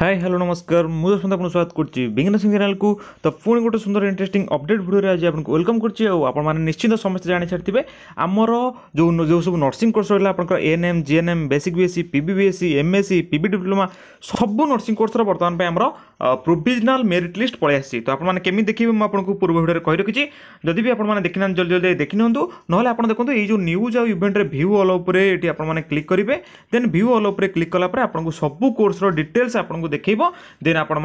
high hello ନମସ୍କାର ମୁଁ ସନ୍ତପଣ ସ୍ୱାଗତ କରୁଛି ବିଜ୍ଞାନସିଂ ଚ୍ୟାନେଲକୁ ତ ପୁଣି ଗୋଟେ ସୁନ୍ଦର ଇଣ୍ଟରେଷ୍ଟିଂ ଅପଡେଟ୍ ଭିଡ଼ିଓରେ ଆଜି ଆପଣଙ୍କୁ ୱେଲକମ୍ କରୁଛି ଆଉ ଆପଣମାନେ ନିଶ୍ଚିତ ସମସ୍ତେ ଜାଣିସାରିଥିବେ ଆମର ଯେଉଁ ଯେଉଁ ସବୁ ନର୍ସିଂ କୋର୍ସ ରହିଲା ଆପଣଙ୍କର N M G N M basic BSc P B BSc MSc P B diploma ସବୁ ନର୍ସିଂ କୋର୍ସର ବର୍ତ୍ତମାନ ପାଇଁ ଆମର ପ୍ରୋଭିଜନାଲ୍ ମେରିଟ୍ ଲିଷ୍ଟ ପଳେଇ ଆସିଛି ତ ଆପଣମାନେ କେମିତି ଦେଖିବେ ମୁଁ ଆପଣଙ୍କୁ ପୂର୍ବ ଭିଡ଼ିଓରେ କହି ରଖିଛି ଯଦି ବି ଆପଣମାନେ ଦେଖିନାହାନ୍ତି ଜଲ୍ଦି ଜଲ୍ଦି ଦେଖିନିଅନ୍ତୁ ନହେଲେ ଆପଣ ଦେଖନ୍ତୁ ଏଇ ଯେଉଁ ନ୍ୟୁଜ୍ ଆଉ ଇଭେଣ୍ଟରେ ଭ୍ୟୁ ଅଲ୍ ଉପରେ ଏଠି ଆପଣମାନେ କ୍ଲିକ୍ କରିବେ ଦେନ୍ ଭ୍ୟୁ ଅଲ୍ ଉପରେ କ୍ଲିକ୍ କଲା ପରେ ଆପଣଙ୍କୁ ସବୁ କୋର୍ସର ଡିଟେଲ୍ସ ଆପଣଙ୍କୁ দেখব দেন আপনার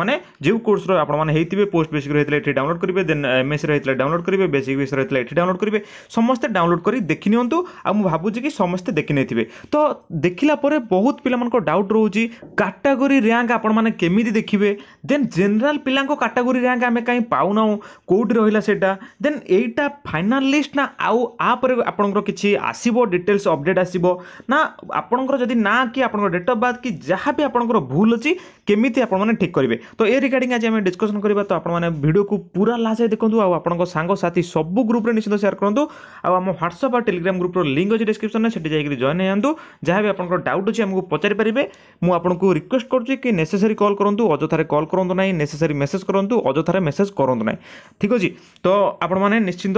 যে কোর্সর আপনার হয়ে পোস্ট বেসিক রয়েছে এটি ডাউনলোড করবে দেন এমএসি রয়েছে ডাউনলোড করবে বেসিক বেস রয়েছে এটি ডাউনলোড করবে সমস্তে ডাউনলোড করে দেখি নিউ আুচি কি সমস্তে দেখি নেই তো দেখিলা পরে বহুত পিলা ডাউট রয়েছে কাটাগোরি র্যাঙ্ক আপনার কেমিটি দেখবে দেন জেনারেল পিলা কাটাগোরি র্যাঙ্ক আমি কাই পাও না কোটি রহলা সেটা দেন এইটা ফাইনাল লিস্ট না আউ আপরে আপনার কিছু আসব ডিটেলস অপডেট আসব না আপনার যদি না কি আপনার ডেট অফ বার্থ কি যা বি আপনার ভুল অ কেমিতি আপনার ঠিক করবে তো এ রিগার্ডিং আজ আমি ডিসকসন করা তো আপনার ভিডিওকে পুরা লাস্ট দেখুন আপনার সাংসাথী সবু গ্রুপে নিশ্চিত সেয়ার করতু আম হোয়াটসঅপ আর টেলিগ্রাম গ্রুপর লিঙ্ক অছি ডিসক্রিপশনে সেটি যাই জয়েন হয়ে যা বি আপনার ডাউট অছি আমি পচারি পারে মু আপনার রিকোয়েস্ট করছি কি নেসেসারি কল করতু অযথার কল করতু না নেসেসারি মেসেজ করতু অযথার মেসেজ করতু না ঠিক আছে তো আপনার নিশ্চিন্ত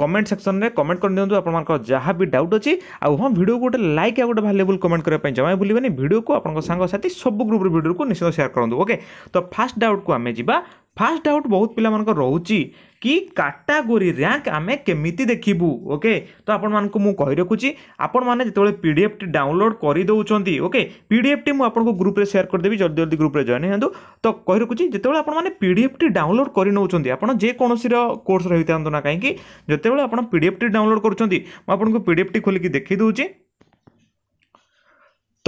কমেন্ট সেকশনরে কমেন্ট করে দিও আপনার যা বি ডাউট অছি আহ ভিডিও গোটে লাইক আর গোটে ভাল্যেবল কমেন্ট করা জমা ভুলবেনি ভিডিওকে আপনার সাংসাথী সবু গ্রুপর ভিডিওকে ନିଶ୍ଚିତ ସେୟାର କରନ୍ତୁ ଓକେ ତ ଫାର୍ଷ୍ଟ ଡାଉଟ୍କୁ ଆମେ ଯିବା ଫାର୍ଷ୍ଟ ଡାଉଟ୍ ବହୁତ ପିଲାମାନଙ୍କର ରହୁଛି କି କାଟାଗୋରୀ ର୍ୟାଙ୍କ ଆମେ କେମିତି ଦେଖିବୁ ଓକେ ତ ଆପଣମାନଙ୍କୁ ମୁଁ କହି ରଖୁଛି ଆପଣମାନେ ଯେତେବେଳେ ପି ଡି ଏଫ୍ଟି ଡାଉନଲୋଡ଼୍ କରିଦେଉଛନ୍ତି ଓକେ ପି ଡି ଏଫ୍ଟି ମୁଁ ଆପଣଙ୍କୁ ଗ୍ରୁପ୍ରେ ସେୟାର କରିଦେବି ଜଲ୍ଦି ଜଲ୍ଦି ଗ୍ରୁପ୍ରେ ଜଏନ୍ ହେଇନ୍ତୁ ତ କହି ରଖୁଛି ଯେତେବେଳେ ଆପଣମାନେ ପି ଡି ଏଫ୍ଟି ଡାଉନଲୋଡ଼୍ କରିନେଉଛନ୍ତି ଆପଣ ଯେକୌଣସିର କୋର୍ସ ରହିଥାନ୍ତୁ ନା କାହିଁକି ଯେତେବେଳେ ଆପଣ ପି ଡି ଏଫ୍ଟି ଡାଉନଲୋଡ଼୍ କରୁଛନ୍ତି ମୁଁ ଆପଣଙ୍କୁ ପି ଡି ଏଫ୍ଟି ଖୋଲିକି ଦେଖି ଦେଉଛି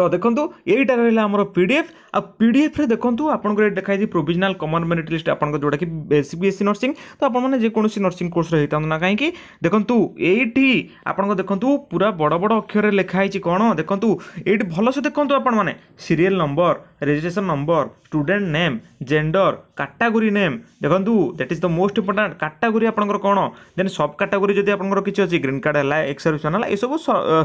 ତ ଦେଖନ୍ତୁ ଏଇଟା ରହିଲା ଆମର ପି ଡି ଏଫ୍ ଆଉ ପି ଡି ଏଫ୍ରେ ଦେଖନ୍ତୁ ଆପଣଙ୍କର ଏଇଠି ଦେଖାଯାଇଛି ପ୍ରୋଭିଜନାଲ୍ କମନ୍ ମେରିଟ୍ ଲିଷ୍ଟ ଆପଣଙ୍କର ଯେଉଁଟାକି C B S C nursing ତ ଆପଣମାନେ ଯେକୌଣସି ନର୍ସିଂ କୋର୍ସରେ ହେଇଥାନ୍ତୁ ନା କାହିଁକି ଦେଖନ୍ତୁ ଏଇଠି ଆପଣଙ୍କ ଦେଖନ୍ତୁ ପୁରା ବଡ଼ ବଡ଼ ଅକ୍ଷରରେ ଲେଖା ହେଇଛି କ'ଣ ଦେଖନ୍ତୁ ଏଇଠି ଭଲସେ ଦେଖନ୍ତୁ ଆପଣମାନେ serial number registration number student name gender category name ଦେଖନ୍ତୁ that is the most important category ଆପଣଙ୍କର କ'ଣ ଦେନ୍ ସବ୍ କାଟାଗୋରୀ ଯଦି ଆପଣଙ୍କର କିଛି ଅଛି ଗ୍ରୀନ୍ କାର୍ଡ଼ ହେଲା ଏକ୍ସ ସର୍ଭିସମ୍ୟାନ୍ ହେଲା ଏସବୁ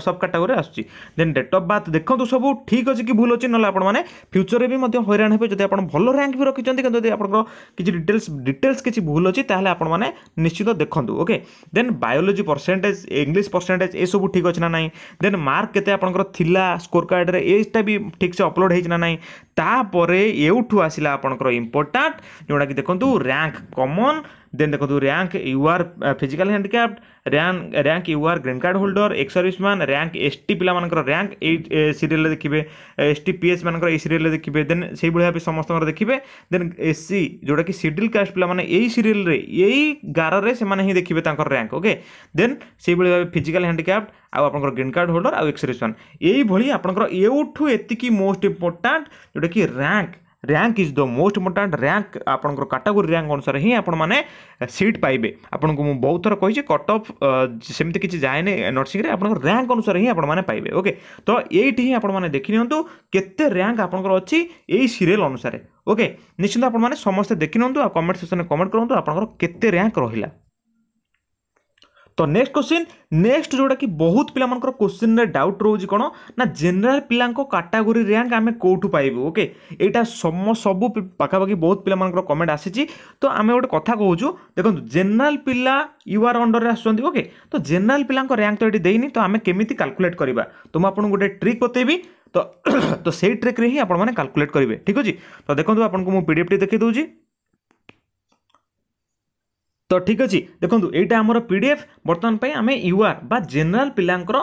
ସବ୍ କାଟାଗୋରୀ ଆସୁଛି ଦେନ୍ ଡେଟ୍ ଅଫ୍ ବାର୍ଥ ଦେଖନ୍ତୁ ସବୁ ଠିକ୍ ଅଛି କି ଭୁଲ ଅଛି ନହେଲେ ଆପଣମାନେ ଫ୍ୟୁଚର୍ରେ ବି ମଧ୍ୟ ହଇରାଣ ହେବେ ଯଦି ଆପଣ ଭଲ ର୍ୟାଙ୍କ ବି ରଖିଛନ୍ତି କିନ୍ତୁ ଯଦି ଆପଣଙ୍କର କିଛି ଡିଟେଲ୍ସ ଡିଟେଲ୍ସ କିଛି ଭୁଲ ଅଛି ତାହେଲେ ଆପଣମାନେ ନିଶ୍ଚିତ ଦେଖନ୍ତୁ okay then biology percentage English percentage ଏସବୁ ଠିକ୍ ଅଛି ନା ନାହିଁ ଦେନ୍ ମାର୍କ କେତେ ଆପଣଙ୍କର ଥିଲା ସ୍କୋର କାର୍ଡ଼ରେ ଏଜ୍ଟା ବି ଠିକ୍ସେ ଅପଲୋଡ଼ ହେଇଛି ନା ନାହିଁ ତାପରେ ଏଉଠୁ ଆସିଲା ଆପଣଙ୍କର ଇମ୍ପୋର୍ଟାଣ୍ଟ ଯେଉଁଟାକି ଦେଖନ୍ତୁ ର୍ୟାଙ୍କ କମନ୍ देन देखो rank U R physical handicapped rank rank U R green card holder ex service man rank S T पिला रैंक ए सीरीयल देखिए एस टी पी एच मान सीरीयल देखिए देन से भाव समस्त देखिए देन एस सी जोटा कि सीडिल कास्ट पिला सीरीयल यही गारे से देखिए रैंक ओके देन से भाव फिजिकाल हैंडिक्याप्ड आउ आप ग्रीन कार्ड होल्डर आउ एक्स सर्विस मैन यही आपंकर एवठू एति मोस्ट इंपोर्टाट जोटा कि rank rank is the most important rank आपर काटागोरी रैंक अनुसार ही आपने सीट पाइबे आपन को बहुत थर कही कट अफ सेमती किसी जाए नहीं नर्सिंग में आप अनुसार ही आपे ओके तो ये आपने देखी निते रैंक आपंकर अच्छी सीरीयल अनुसार ओके निश्चिंत आपने समस्त देखी नि कमेंट सेक्शन में कमेंट करते रैंक रहा तो नेक्स्ट क्वेश्चन नेक्स्ट जोटा कि बहुत पिलामनकर क्वेश्चन में डाउट रहउजी कौन ना जनरल पिलाटागोरी रैंक आम कोठु पाइबु ओके एटा सम सब पाका बहुत पिला कमेंट आसीची तो आम गोटे कथ कौ देखो जनरल पिला यू आर अंडर आसुछंती तो जनरल पिलांक रैंक तो ये देइनी तो आम केमिति काल्कुलेट करबा तो मुझे आपन गोटे ट्रिक बतेबी तो तो सेही ट्रिक रे ही आपण माने ठीक अछि तो देखो आपन को मु पीडीएफ टी তো ঠিক আছে দেখুন এইটা আমার পিডিএফ বর্তমান পাই আমি ইউআর বা জেনারেল পিলাঙ্কর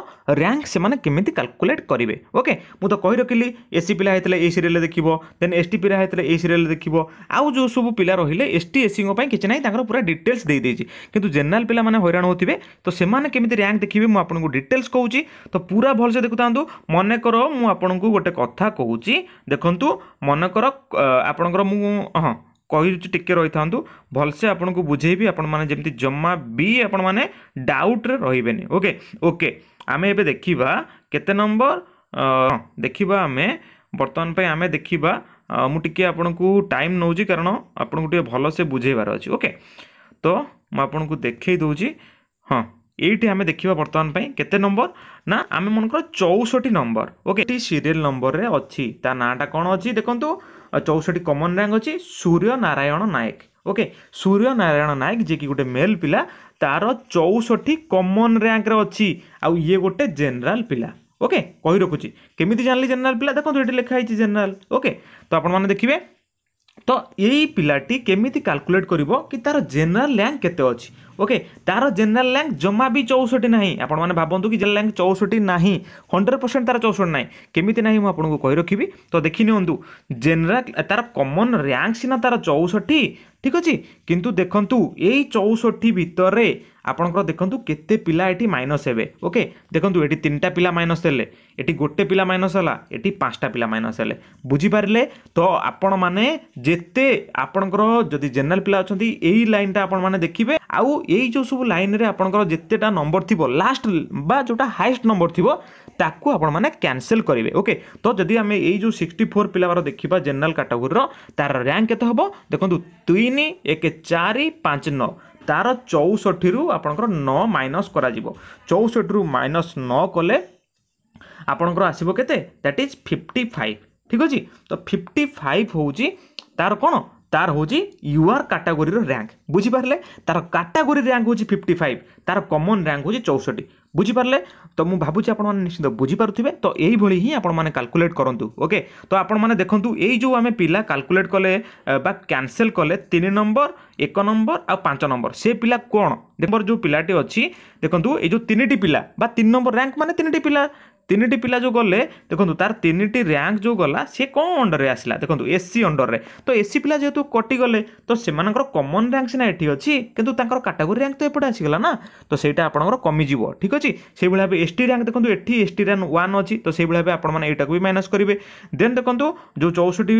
র্যাঙ্ক সেমানে কেমিতি ক্যালকুলেট করিবে ওকে মু তো কই রাখিলি এসি পিলা হইতলে এই সিরিয়াল দেখিব দেন এসটি পিলা হইতলে এই সিরিয়াল দেখিব আউ যে সব পিলা রহিলে এসটি এসিঙ্ক পাই কিছু নাই তাঙ্কর পুরা ডিটেলস দেই দেইছি কিন্তু জেনারেল পিলা মানে হইরাণ হউতিবে তো সেমানে কেমিতি র্যাঙ্ক দেখিবে মু আপনাকু ডিটেলস কউছি তো পুরা ভলসে দেখুতান্তু মনে কর মু আপনাকু গোটে কথা কউছি দেখন্তু মনে কর আপনাকর মু হ্যাঁ कही टी रही था भलसे आपको बुझेबी आपति जमा भी आपने डाउट्रे रे ओके ओके आम एवं देखा केत नंबर देखा आम बर्तमान पर आम देखा मुझे आपन को टाइम नौ कारण आपन को भलसे बुझेबार अच्छे ओके तो मुझे देखे दौर हाँ এইটি আমি দেখিবা বর্তমান পাই কেতে নম্বর না আমি মনকর চৌষঠি নম্বর ওকে এটি সিরিয়াল নম্বরের অছি তা নাটা কোণ অছি দেখন্তু চৌষঠি কমন র্যাঙ্ক অছি সূর্য নারায়ণ নায়ক ওকে সূর্য নারায়ণ নায়ক যে কি গোটে মেল পিলা তার চৌষঠি কমন র্যাঙ্করে অছি আউ ইয়ে গোটে জেনারেল পিলা ওকে কই রখুছি কেমিতি জানলি জেনারেল পিলা দেখুন এটি লেখা হয়েছে জেনারেল ওকে তো আপনার দেখবে ତ ଏଇ ପିଲାଟି କେମିତି କାଲକୁଲେଟ୍ କରିବ କି ତା'ର ଜେନେରାଲ୍ ର୍ୟାଙ୍କ କେତେ ଅଛି ଓକେ ତା'ର ଜେନେରାଲ୍ ର୍ୟାଙ୍କ ଜମା ବି ଚଉଷଠି ନାହିଁ ଆପଣମାନେ ଭାବନ୍ତୁ କି ଜେନେରାଲ୍ ର୍ୟାଙ୍କ ଚଉଷଠି ନାହିଁ ହଣ୍ଡ୍ରେଡ଼ ପରସେଣ୍ଟ ତା'ର ଚଉଷଠି ନାହିଁ କେମିତି ନାହିଁ ମୁଁ ଆପଣଙ୍କୁ କହି ରଖିବି ତ ଦେଖି ନିଅନ୍ତୁ ଜେନେରାଲ୍ ତା'ର କମନ୍ ର୍ୟାଙ୍କ ସିନା ତା'ର ଚଉଷଠି ঠিক ଅଛି କିନ୍ତୁ ଦେଖନ୍ତୁ ଏଇ ଚଉଷଠି ଭିତରେ ଆପଣଙ୍କର ଦେଖନ୍ତୁ କେତେ ପିଲା ଏଠି ମାଇନସ୍ ହେବେ ଓକେ ଦେଖନ୍ତୁ ଏଠି ତିନିଟା ପିଲା ମାଇନସ୍ ହେଲେ ଏଠି ଗୋଟେ ପିଲା ମାଇନସ୍ ହେଲା ଏଠି ପାଞ୍ଚଟା ପିଲା ମାଇନସ୍ ହେଲେ ବୁଝିପାରିଲେ ତ ଆପଣମାନେ ଯେତେ ଆପଣଙ୍କର ଯଦି ଜେନେରାଲ ପିଲା ଅଛନ୍ତି ଏଇ ଲାଇନ୍ଟା ଆପଣମାନେ ଦେଖିବେ ଆଉ ଏଇ ଯେଉଁ ସବୁ ଲାଇନ୍ରେ ଆପଣଙ୍କର ଯେତେଟା ନମ୍ବର ଥିବ ଲାଷ୍ଟ ବା ଯେଉଁଟା ହାଏଷ୍ଟ ନମ୍ବର ଥିବ ତାକୁ ଆପଣମାନେ କ୍ୟାନସେଲ୍ କରିବେ ଓକେ ତ ଯଦି ଆମେ ଏଇ ଯେଉଁ ସିକ୍ସଟି ଫୋର୍ ପିଲାବାର ଦେଖିବା ଜେନେରାଲ କାଟାଗୋରୀର ତାର ର୍ୟାଙ୍କ କେତେ ହେବ ଦେଖନ୍ତୁ ତିନି ତିନି ଏକ ଚାରି ପାଞ୍ଚ ନଅ ତା'ର ଚଉଷଠିରୁ ଆପଣଙ୍କର ନଅ ମାଇନସ୍ କରାଯିବ ଚଉଷଠିରୁ ମାଇନସ୍ ନଅ କଲେ ଆପଣଙ୍କର ଆସିବ କେତେ ଦ୍ୟାଟ୍ ଇଜ୍ ଫିଫ୍ଟି ଫାଇଭ୍ ଠିକ୍ ଅଛି ତ ଫିଫ୍ଟି ଫାଇଭ୍ ହେଉଛି ତା'ର କ'ଣ ତାର ହେଉଛି ୟୁଆର୍ କାଟାଗୋରୀର ର୍ୟାଙ୍କ ବୁଝିପାରିଲେ ତାର କାଟାଗୋରୀ ର୍ୟାଙ୍କ ହେଉଛି ଫିଫ୍ଟି ଫାଇଭ୍ ତାର କମନ୍ ର୍ୟାଙ୍କ ହେଉଛି ଚଉଷଠି বুঝিপারে তো মু ভাবুছি আপনার নিশ্চিত বুঝিপারে তো এইভাবে হি আপনার কাল্কুলেট করতু ওকে তো আপনার দেখুন এই যে আমি পিলা কাল্কুলেট কলে বা ক্যানসেল কলে তিন নম্বর এক নম্বর আঁচ নম্বর সে পিলা কোণ নম্বর যে পিলাটি অ দেখুন এই যে তিনটি পিলা বা তিন নম্বর র্যাঙ্ক মানে তিনটি পিলা ତିନିଟି ପିଲା ଯେଉଁ ଗଲେ ଦେଖନ୍ତୁ ତାର ତିନିଟି ରାଙ୍କ ଯେଉଁ ଗଲା ସେ କ'ଣ ଅଣ୍ଡରରେ ଆସିଲା ଦେଖନ୍ତୁ ଏସ୍ସି ଅଣ୍ଡରରେ ତ ଏସ୍ସି ପିଲା ଯେହେତୁ କଟିଗଲେ ତ ସେମାନଙ୍କର କମନ୍ ର୍ୟାଙ୍କ ସିନା ଏଠି ଅଛି କିନ୍ତୁ ତାଙ୍କର କାଟାଗୋରୀ ରାଙ୍କ ତ ଏପଟେ ଆସିଗଲା ନା ତ ସେଇଟା ଆପଣଙ୍କର କମିଯିବ ଠିକ୍ ଅଛି ସେଇଭଳି ଭାବେ ଏସ୍ ଟି ରାଙ୍କ ଦେଖନ୍ତୁ ଏଠି ଏସ୍ ଟି ର୍ୟାଙ୍କ ୱାନ୍ ଅଛି ତ ସେଇଭଳି ଭାବେ ଆପଣମାନେ ଏଇଟାକୁ ବି ମାଇନସ୍ କରିବେ ଦେନ୍ ଦେଖନ୍ତୁ ଯେଉଁ ଚଉଷଠି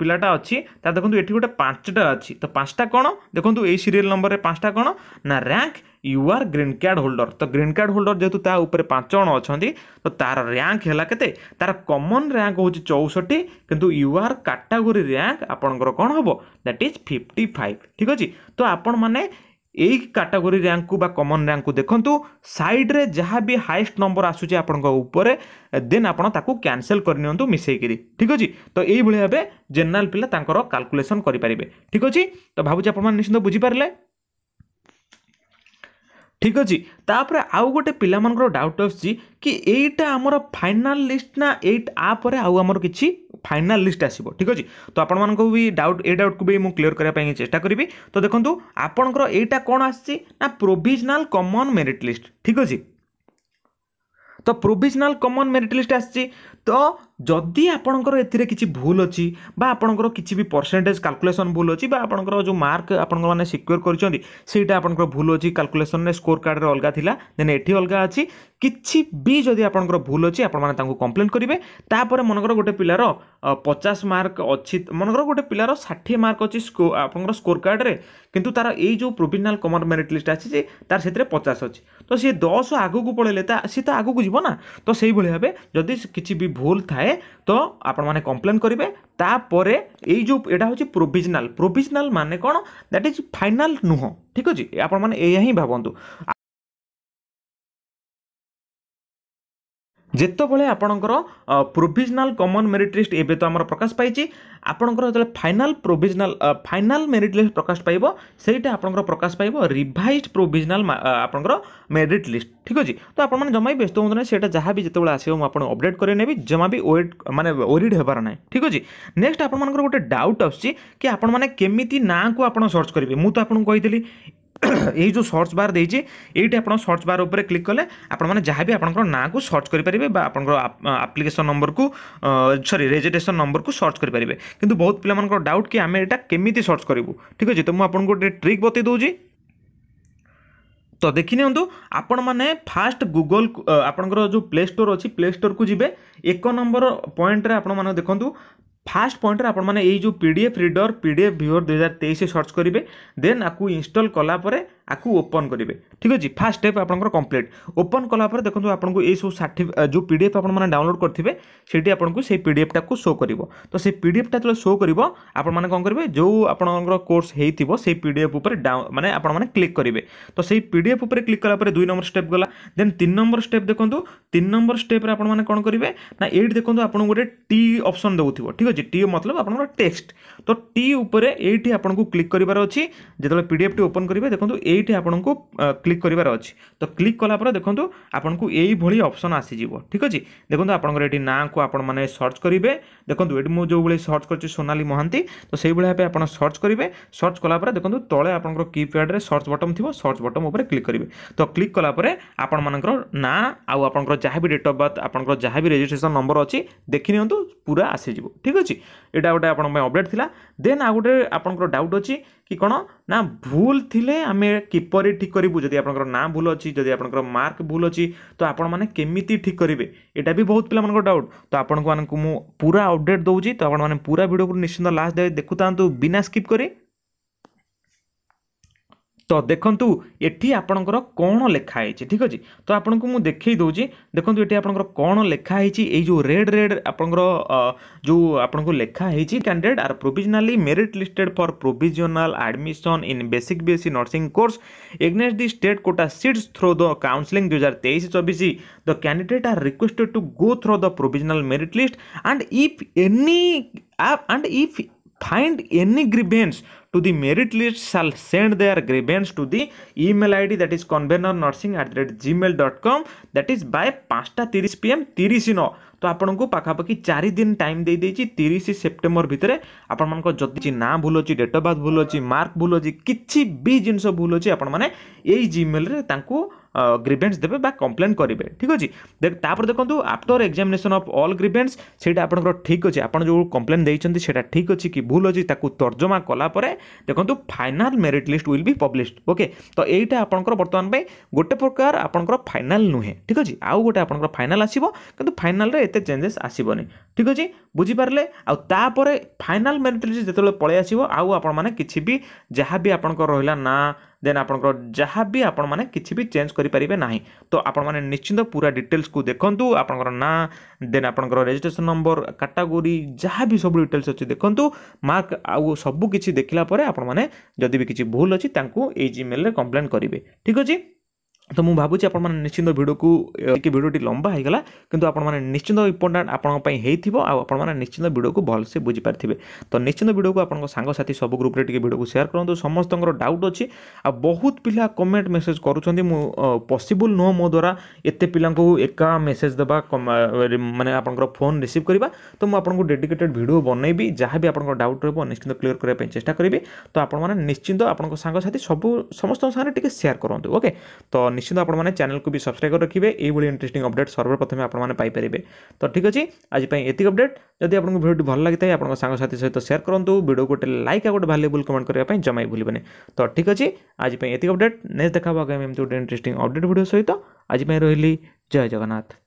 ପିଲାଟା ଅଛି ତା ଦେଖନ୍ତୁ ଏଠି ଗୋଟେ ପାଞ୍ଚଟା ଅଛି ତ ପାଞ୍ଚଟା କ'ଣ ଦେଖନ୍ତୁ ଏଇ ସିରିଏଲ୍ ନମ୍ବରରେ ପାଞ୍ଚଟା କ'ଣ ନା rank U R green card holder ତ ଗ୍ରୀନ୍ କାର୍ଡ଼ ହୋଲ୍ଡର ଯେହେତୁ ତା ଉପରେ ପାଞ୍ଚ ଜଣ ଅଛନ୍ତି ତ ତା'ର ର୍ୟାଙ୍କ ହେଲା କେତେ ତା'ର କମନ୍ ର୍ୟାଙ୍କ ହେଉଛି ଚଉଷଠି କିନ୍ତୁ ୟୁ ଆର୍ କାଟାଗୋରୀ ର୍ୟାଙ୍କ ଆପଣଙ୍କର କ'ଣ ହେବ ଦ୍ୟାଟ୍ ଇଜ୍ ଫିଫ୍ଟି ଫାଇଭ୍ ଠିକ୍ ଅଛି ତ ଆପଣମାନେ ଏଇ କାଟାଗୋରୀ ର୍ୟାଙ୍କକୁ ବା କମନ୍ ର୍ୟାଙ୍କକୁ ଦେଖନ୍ତୁ ସାଇଡ଼୍ରେ ଯାହା ବି ହାଏଷ୍ଟ ନମ୍ବର ଆସୁଛି ଆପଣଙ୍କ ଉପରେ ଦେନ୍ ଆପଣ ତାକୁ କ୍ୟାନସେଲ୍ କରିନିଅନ୍ତୁ ମିଶାଇକିରି ଠିକ୍ ଅଛି ତ ଏଇଭଳି ଭାବେ ଜେନେରାଲ୍ ପିଲା ତାଙ୍କର କାଲକୁଲେସନ୍ କରିପାରିବେ ଠିକ୍ ଅଛି ତ ଭାବୁଛି ଆପଣମାନେ ନିଶ୍ଚିନ୍ତ ବୁଝିପାରିଲେ ঠিক ଅଛି ତାପରେ ଆଉ ଗୋଟେ ପିଲାମାନଙ୍କର ଡାଉଟ୍ ଆସୁଛି କି ଏଇଟା ଆମର ଫାଇନାଲ୍ ଲିଷ୍ଟ ନା ଏଇ ଆ ପରେ ଆଉ ଆମର କିଛି ଫାଇନାଲ୍ ଲିଷ୍ଟ ଆସିବ ଠିକ୍ ଅଛି ତ ଆପଣମାନଙ୍କୁ ବି ଡାଉଟ୍ ଏ ଡାଉଟ୍କୁ ବି ମୁଁ କ୍ଲିଅର୍ କରିବା ପାଇଁ ଚେଷ୍ଟା କରିବି ତ ଦେଖନ୍ତୁ ଆପଣଙ୍କର ଏଇଟା କ'ଣ ଆସିଛି ନା ପ୍ରୋଭିଜନାଲ୍ କମନ୍ ମେରିଟ୍ ଲିଷ୍ଟ ଠିକ୍ ଅଛି ତ ପ୍ରୋଭିଜନାଲ୍ କମନ୍ ମେରିଟ୍ ଲିଷ୍ଟ ଆସିଛି ତ ଯଦି ଆପଣଙ୍କର ଏଥିରେ କିଛି ଭୁଲ ଅଛି ବା ଆପଣଙ୍କର କିଛି ବି ପରସେଣ୍ଟେଜ୍ କାଲକୁଲେସନ୍ ଭୁଲ ଅଛି ବା ଆପଣଙ୍କର ଯେଉଁ ମାର୍କ ଆପଣଙ୍କ ମାନେ ସିକ୍ୟୋର କରିଛନ୍ତି ସେଇଟା ଆପଣଙ୍କର ଭୁଲ ଅଛି କାଲକୁଲେସନ୍ରେ ସ୍କୋର କାର୍ଡ଼ରେ ଅଲଗା ଥିଲା ଦେନ୍ ଏଠି ଅଲଗା ଅଛି କିଛି ବି ଯଦି ଆପଣଙ୍କର ଭୁଲ ଅଛି ଆପଣମାନେ ତାଙ୍କୁ କମ୍ପ୍ଲେନ୍ କରିବେ ତାପରେ ମନେକର ଗୋଟେ ପିଲାର ପଚାଶ ମାର୍କ ଅଛି ମନେକର ଗୋଟେ ପିଲାର ଷାଠିଏ ମାର୍କ ଅଛି ଆପଣଙ୍କର ସ୍କୋର କାର୍ଡ଼ରେ କିନ୍ତୁ ତାର ଏଇ ଯେଉଁ ପ୍ରୋଭିଜନାଲ୍ କମର୍ ମେରିଟ୍ ଲିଷ୍ଟ ଆସିଛି ତାର ସେଥିରେ ପଚାଶ ଅଛି ତ ସିଏ ଦଶ ଆଗକୁ ପଳେଇଲେ ତା ସିଏ ତ ଆଗକୁ ଯିବ ନା ତ ସେଇଭଳି ଭାବେ ଯଦି କିଛି ବି ଭୁଲ ଥାଏ ତ ଆପଣମାନେ କମ୍ପ୍ଲେନ୍ କରିବେ ତାପରେ ଏଇ ଯେଉଁ ଏଇଟା ହେଉଛି ପ୍ରୋଭିଜନାଲ୍ ପ୍ରୋଭିଜନାଲ୍ ମାନେ କ'ଣ ଦ୍ୟାଟ୍ ଇଜ୍ ଫାଇନାଲ୍ ନୁହଁ ଠିକ୍ ଅଛି ଆପଣମାନେ ଏଇଆ ହିଁ ଭାବନ୍ତୁ ଯେତେବେଳେ ଆପଣଙ୍କର ପ୍ରୋଭିଜନାଲ୍ କମନ୍ ମେରିଟ୍ ଲିଷ୍ଟ ଏବେ ତ ଆମର ପ୍ରକାଶ ପାଇଛି ଆପଣଙ୍କର ଯେତେବେଳେ final provisional final merit list ପ୍ରକାଶ ପାଇବ ସେଇଟା ଆପଣଙ୍କର ପ୍ରକାଶ ପାଇବ ରିଭାଇଜ୍ ପ୍ରୋଭିଜନାଲ୍ ଆପଣଙ୍କର ମେରିଟ୍ ଲିଷ୍ଟ ଠିକ୍ ଅଛି ତ ଆପଣମାନେ ଜମା ବି ବ୍ୟସ୍ତ ହୁଅନ୍ତୁ ନାହିଁ ସେଇଟା ଯାହା ବି ଯେତେବେଳେ ଆସିବ ମୁଁ ଆପଣଙ୍କୁ ଅପଡ଼େଟ୍ କରି ନେବି ଜମା ବି ୱେଟ୍ ମାନେ ୱରିଡ଼୍ ହେବାର ନାହିଁ ଠିକ୍ ଅଛି ନେକ୍ସଟ୍ ଆପଣମାନଙ୍କର ଗୋଟେ ଡାଉଟ୍ ଆସୁଛି କି ଆପଣମାନେ କେମିତି ନାଁକୁ ଆପଣ ସର୍ଚ୍ଚ କରିବେ ମୁଁ ତ ଆପଣଙ୍କୁ କହିଥିଲି এই ଯେଉଁ ସର୍ଚ୍ଚ ବାର୍ ଦେଇଛି ଏଇଠି ଆପଣ ସର୍ଚ୍ଚ ବାର୍ ଉପରେ କ୍ଲିକ୍ କଲେ ଆପଣମାନେ ଯାହା ବି ଆପଣଙ୍କର ନାଁକୁ ସର୍ଚ୍ଚ କରିପାରିବେ ବା ଆପଣଙ୍କର ଆପ୍ଲିକେସନ୍ ନମ୍ବରକୁ ସରି ରେଜିଷ୍ଟ୍ରେସନ୍ ନମ୍ବରକୁ ସର୍ଚ୍ଚ କରିପାରିବେ କିନ୍ତୁ ବହୁତ ପିଲାମାନଙ୍କର ଡାଉଟ୍ କି ଆମେ ଏଇଟା କେମିତି ସର୍ଚ୍ଚ କରିବୁ ଠିକ୍ ଅଛି ତ ମୁଁ ଆପଣଙ୍କୁ ଗୋଟେ ଟ୍ରିକ୍ ବତେଇ ଦେଉଛି ତ ଦେଖିନିଅନ୍ତୁ ଆପଣମାନେ ଫାଷ୍ଟ ଗୁଗଲ ଆପଣଙ୍କର ଯେଉଁ ପ୍ଲେ ଷ୍ଟୋର୍ ଅଛି ପ୍ଲେ ଷ୍ଟୋର୍କୁ ଯିବେ ଏକ ନମ୍ବର ପଏଣ୍ଟରେ ଆପଣମାନେ ଦେଖନ୍ତୁ ফার্স্ট পয়েন্টরে আপনার এই যে পিডিএফ রিডর পিডিএফ ভিওর দুই হাজার তেইশ সর্চ করবে দেন আকু ইনস্টল কলাপরে আকু ওপন করবে ঠিক আছে ফার্স্ট স্টেপ আপনার কমপ্লিট ওপন কলাপরে দেখুন আপনার এই সব সার্টিফ যে পিডিএফ আপনার ডাউনলোড করবে সেটি আপনার সেই পিডিএফটা শো করব তো সেই পিডিএফটা যেত শো করব আপনার কম করবে যে আপনার কোর্স হয়েছিল সেই পিডিএফ উপরে মানে আপনার ক্লিক করবে তো সেই পিডিএফ উপরে ক্লিক কলাপরে দুই নম্বর স্টেপ গলা দেন তিন নম্বর স্টেপ দেখুন তিন নম্বর স্টেপে আপনার কম করবে না এইটি দেখুন আপনার গোটে টি অপসন দেউথিব ঠিক আছে টি মতলব আপনার টেক্সট তো টি উপরে এইটি আপনার ক্লিক করবার অ যেত পিডিএফটি ওপন করবে দেখুন এ এইটি আপনার ক্লিক করবার অছি তো ক্লিক কলাপরে দেখুন আপনার এইভাবে অপসন আসিযোগ ঠিক আছে দেখুন আপনার এটি না কু আপনার মানে সর্চ করবে দেখুন এটি মু যেভাবে সর্চ করছি সোনালী মহান্তি তো সেইভাবে ভাবে আপনার সর্চ করবে সর্চ কলাপরে দেখুন তলে আপনার কিপ্যাড্রে সর্চ বটম থাকবে সর্চ বটম উপরে ক্লিক করবে তো ক্লিক কলাপরে আপনার না আপনার যা বি ডেট অফ বার্থ আপনার যা বি রেজিষ্ট্রেসন নম্বর অছি দেখি নিউ পুরা আসিযোগ ঠিক আছে এটা গোটে আপনার অপডেট লা দেন আউ গোটে আপনার ডাউট অছি କି କ'ଣ ନା ଭୁଲ ଥିଲେ ଆମେ କିପରି ଠିକ୍ କରିବୁ ଯଦି ଆପଣଙ୍କର ନାଁ ଭୁଲ ଅଛି ଯଦି ଆପଣଙ୍କର ମାର୍କ ଭୁଲ ଅଛି ତ ଆପଣମାନେ କେମିତି ଠିକ୍ କରିବେ ଏଇଟା ବି ବହୁତ ପିଲାମାନଙ୍କର ଡାଉଟ୍ ତ ଆପଣମାନଙ୍କୁ ମୁଁ ପୁରା ଅପଡ଼େଟ୍ ଦେଉଛି ତ ଆପଣମାନେ ପୁରା ଭିଡ଼ିଓକୁ ନିଶ୍ଚିନ୍ତ ଲାଷ୍ଟ ଯାଏ ଦେଖୁଥାନ୍ତୁ ବିନା ସ୍କିପ୍ କରି तो देखु ये आपणकर कौन लेखाई ठीक अच्छे तो आपको मुझे देखई देखो ये आप आपण लेखाही जो रेड रेड आप जो आपको लेखाई candidate are provisionally merit listed for provisional admission in basic BSc nursing course against the state quota seats through the counselling दुई हजार तेईस चौबीस the candidate are requested to go through the provisional merit list and if any uh, and if find any grievance to the merit list shall send their grievance to the email id that is convenernursing at gmail.com that is by 5:30 pm 30 नो तो ଆପଣଙ୍କୁ ପାଖାପାଖି ଚାରି ଦିନ time ଦେଇଦେଇଛି ତିରିଶ September ଭିତରେ ଆପଣମାନଙ୍କ ଯଦି ନାଁ ଭୁଲ ଅଛି ଡେଟ୍ ଅଫ୍ ବାର୍ଥ ଭୁଲ ଅଛି ମାର୍କ ଭୁଲ ଅଛି କିଛି ବି ଜିନିଷ ଭୁଲ ଅଛି ଆପଣମାନେ ଏଇ ଜିମେଲରେ ତାଙ୍କୁ ଗ୍ରିଭେନ୍ସ ଦେବେ ବା କମ୍ପ୍ଲେନ୍ କରିବେ ଠିକ୍ ଅଛି ତାପରେ ଦେଖନ୍ତୁ after examination of all grievance ସେଇଟା ଆପଣଙ୍କର ଠିକ୍ ଅଛି ଆପଣ ଯେଉଁ କମ୍ପ୍ଲେନ୍ ଦେଇଛନ୍ତି ସେଇଟା ଠିକ୍ ଅଛି କି ଭୁଲ୍ ଅଛି ତାକୁ ତର୍ଜମା କଲାପରେ ଦେଖନ୍ତୁ final merit list will be published okay ତ ଏଇଟା ଆପଣଙ୍କର ବର୍ତ୍ତମାନ ପାଇଁ ଗୋଟେ ପ୍ରକାର ଆପଣଙ୍କର ଫାଇନାଲ୍ ନୁହେଁ ଠିକ୍ ଅଛି ଆଉ ଗୋଟେ ଆପଣଙ୍କର ଫାଇନାଲ୍ ଆସିବ କିନ୍ତୁ ଫାଇନାଲ୍ରେ ଏତେ ଚେଞ୍ଜେସ୍ ଆସିବନି ଠିକ୍ ଅଛି ବୁଝିପାରିଲେ ଆଉ ତାପରେ ଫାଇନାଲ୍ ମେରିଟ୍ ଲିଷ୍ଟ ଯେତେବେଳେ ପଳେଇ ଆସିବ ଆଉ ଆପଣମାନେ କିଛି ବି ଯାହା ବି ଆପଣଙ୍କର ରହିଲା ନା ଦେନ୍ ଆପଣଙ୍କର ଯାହା ବି ଆପଣମାନେ କିଛି ବି ଚେଞ୍ଜ କରିପାରିବେ ନାହିଁ ତ ଆପଣମାନେ ନିଶ୍ଚିନ୍ତ ପୁରା ଡିଟେଲ୍ସକୁ ଦେଖନ୍ତୁ ଆପଣଙ୍କର ନାଁ ଦେନ୍ ଆପଣଙ୍କର ରେଜିଷ୍ଟ୍ରେସନ ନମ୍ବର କାଟାଗୋରୀ ଯାହା ବି ସବୁ ଡିଟେଲ୍ସ ଅଛି ଦେଖନ୍ତୁ ମାର୍କ ଆଉ ସବୁ କିଛି ଦେଖିଲା ପରେ ଆପଣମାନେ ଯଦି ବି କିଛି ଭୁଲ ଅଛି ତାଙ୍କୁ ଏଇ ଜିମେଲରେ କମ୍ପ୍ଲେନ୍ କରିବେ ଠିକ୍ ଅଛି ତ ମୁଁ ଭାବୁଛି ଆପଣମାନେ ନିଶ୍ଚିନ୍ତ ଭିଡ଼ିଓକୁ ଟିକେ ଭିଡ଼ିଓଟି ଲମ୍ବା ହେଇଗଲା କିନ୍ତୁ ଆପଣମାନେ ନିଶ୍ଚିନ୍ତ ଇମ୍ପୋର୍ଟାଣ୍ଟ ଆପଣଙ୍କ ପାଇଁ ହେଇଥିବ ଆଉ ଆପଣମାନେ ନିଶ୍ଚିନ୍ତ ଭିଡ଼ିଓକୁ ଭଲସେ ବୁଝିପାରିଥିବେ ତ ନିଶ୍ଚିନ୍ତ ଭିଡ଼ିଓକୁ ଆପଣଙ୍କ ସାଙ୍ଗସାଥି ସବୁ ଗ୍ରୁପ୍ରେ ଟିକେ ଭିଡ଼ିଓକୁ ସେୟାର କରନ୍ତୁ ସମସ୍ତଙ୍କର ଡାଉଟ୍ ଅଛି ଆଉ ବହୁତ ପିଲା କମେଣ୍ଟ ମେସେଜ୍ କରୁଛନ୍ତି ମୁଁ ପସିବୁଲ୍ ନୁହଁ ମୋ ଦ୍ୱାରା ଏତେ ପିଲାଙ୍କୁ ଏକା ମେସେଜ୍ ଦେବା ମାନେ ଆପଣଙ୍କର ଫୋନ୍ ରିସିଭ୍ କରିବା ତ ମୁଁ ଆପଣଙ୍କୁ ଡେଡିକେଟେଡ଼ ଭିଡ଼ିଓ ବନେଇବି ଯାହା ବି ଆପଣଙ୍କ ଡାଉଟ୍ ରହିବ ନିଶ୍ଚିନ୍ତ କ୍ଲିୟର କରିବା ପାଇଁ ଚେଷ୍ଟା କରିବି ତ ଆପଣମାନେ ନିଶ୍ଚିନ୍ତ ଆପଣଙ୍କ ସାଙ୍ଗସାଥି ସବୁ ସମସ୍ତଙ୍କ ସାଙ୍ଗରେ ଟିକେ ସେୟାର କରନ୍ତୁ ଓକେ ତ নিশ্চিত আপনার চ্যানেলকে বি সবসক্রাইব করে রাখবে এইভাবে ইন্টারেস্টিং অপডেট সর্বপ্রথমে আপনার পাইপারে তো ঠিক আছে আজ এতিক অপডেট যদি আপনার ভিডিওটি ভাল লাগি থাকে আপনার সাংসাথী সহ সেয়ার করতু ভিডিও গোটে লাইক আর গোটে ভ্যালুবল কমেন্ট করা জমা ভুলবেনি তো ঠিক আছে আজ এতিক অপডেট নেক্সট দেখা হব আগামী এমতি গোটে ইন্টারেস্টিং অপডেট ভিডিও সহ আজ রহলি জয় জগন্নাথ